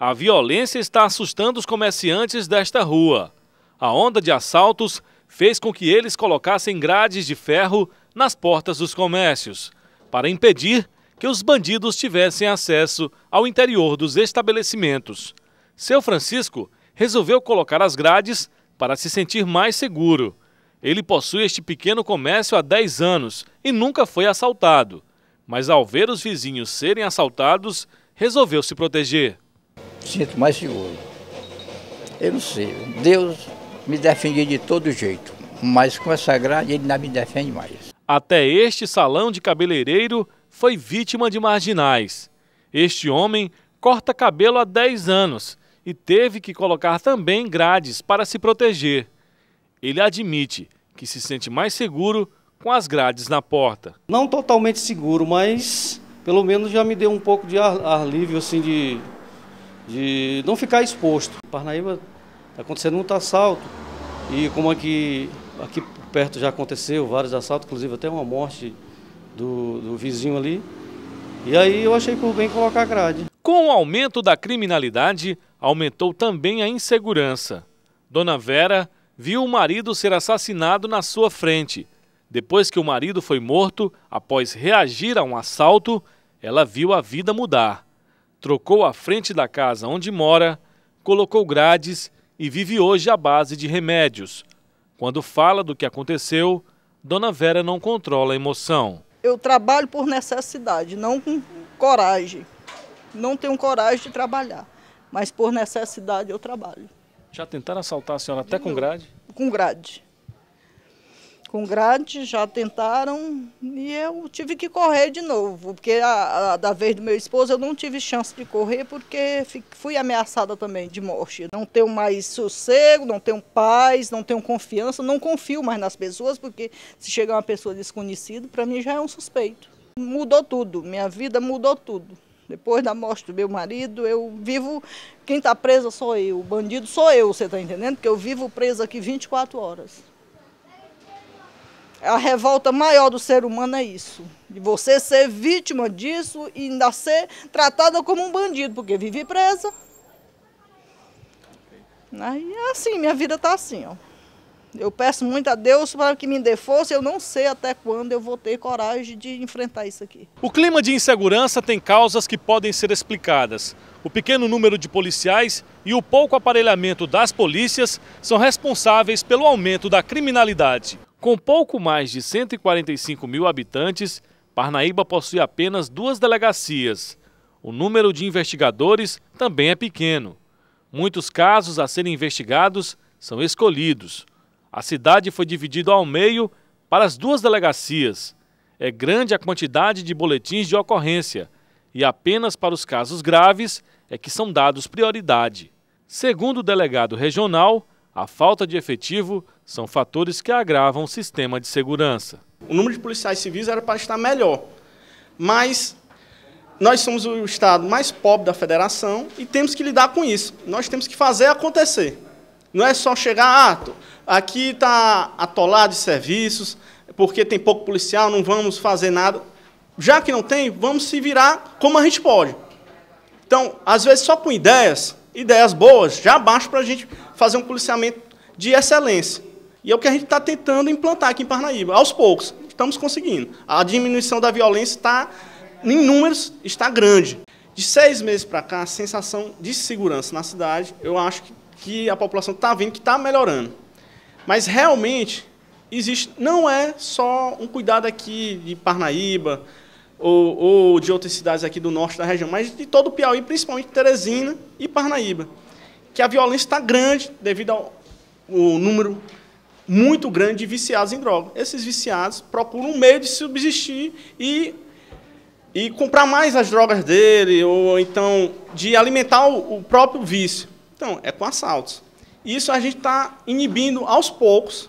A violência está assustando os comerciantes desta rua. A onda de assaltos fez com que eles colocassem grades de ferro nas portas dos comércios, para impedir que os bandidos tivessem acesso ao interior dos estabelecimentos. Seu Francisco resolveu colocar as grades para se sentir mais seguro. Ele possui este pequeno comércio há 10 anos e nunca foi assaltado. Mas ao ver os vizinhos serem assaltados, resolveu se proteger sinto mais seguro. Eu não sei, Deus me defende de todo jeito, mas com essa grade ele não me defende mais. Até este salão de cabeleireiro foi vítima de marginais. Este homem corta cabelo há 10 anos e teve que colocar também grades para se proteger. Ele admite que se sente mais seguro com as grades na porta. Não totalmente seguro, mas pelo menos já me deu um pouco de ar, ar livre, assim, de de não ficar exposto. Parnaíba está acontecendo muito assalto e como aqui, aqui perto já aconteceu vários assaltos, inclusive até uma morte do, do vizinho ali. E aí eu achei por bem colocar grade. Com o aumento da criminalidade, aumentou também a insegurança. Dona Vera viu o marido ser assassinado na sua frente. Depois que o marido foi morto, após reagir a um assalto, ela viu a vida mudar trocou a frente da casa onde mora, colocou grades e vive hoje à base de remédios. Quando fala do que aconteceu, Dona Vera não controla a emoção. Eu trabalho por necessidade, não com coragem. Não tenho coragem de trabalhar, mas por necessidade eu trabalho. Já tentaram assaltar a senhora até com grade? Com grade com grade, já tentaram e eu tive que correr de novo, porque a, a, da vez do meu esposo eu não tive chance de correr porque fui ameaçada também de morte. Não tenho mais sossego, não tenho paz, não tenho confiança, não confio mais nas pessoas, porque se chegar uma pessoa desconhecida, para mim já é um suspeito. Mudou tudo, minha vida mudou tudo. Depois da morte do meu marido, eu vivo. Quem está presa sou eu, o bandido sou eu, você está entendendo? Porque eu vivo presa aqui 24 horas a revolta maior do ser humano é isso. De você ser vítima disso e ainda ser tratada como um bandido, porque vive presa. Né? E é assim, minha vida está assim, ó. Eu peço muito a Deus para que me dê força. Eu não sei até quando eu vou ter coragem de enfrentar isso aqui. O clima de insegurança tem causas que podem ser explicadas. O pequeno número de policiais e o pouco aparelhamento das polícias são responsáveis pelo aumento da criminalidade. Com pouco mais de 145 mil habitantes, Parnaíba possui apenas duas delegacias. O número de investigadores também é pequeno. Muitos casos a serem investigados são escolhidos. A cidade foi dividida ao meio para as duas delegacias. É grande a quantidade de boletins de ocorrência e apenas para os casos graves é que são dados prioridade. Segundo o delegado regional, a falta de efetivo são fatores que agravam o sistema de segurança. O número de policiais civis era para estar melhor, mas nós somos o estado mais pobre da federação e temos que lidar com isso. Nós temos que fazer acontecer. Não é só chegar, ah, aqui está atolado de serviços, porque tem pouco policial, não vamos fazer nada. Já que não tem, vamos se virar como a gente pode. Então, às vezes, só com ideias, ideias boas, já abaixo para a gente fazer um policiamento de excelência. E é o que a gente está tentando implantar aqui em Parnaíba, aos poucos. Estamos conseguindo. A diminuição da violência está, em números, está grande. De seis meses para cá, a sensação de segurança na cidade, eu acho que, que a população está vendo que está melhorando. Mas realmente existe, não é só um cuidado aqui de Parnaíba, ou, ou de outras cidades aqui do norte da região, mas de todo o Piauí, principalmente Teresina e Parnaíba, que a violência está grande devido ao, ao número muito grande de viciados em droga. Esses viciados procuram um meio de subsistir e, e comprar mais as drogas dele, ou então de alimentar o, o próprio vício. Então, é com assaltos. Isso a gente está inibindo aos poucos,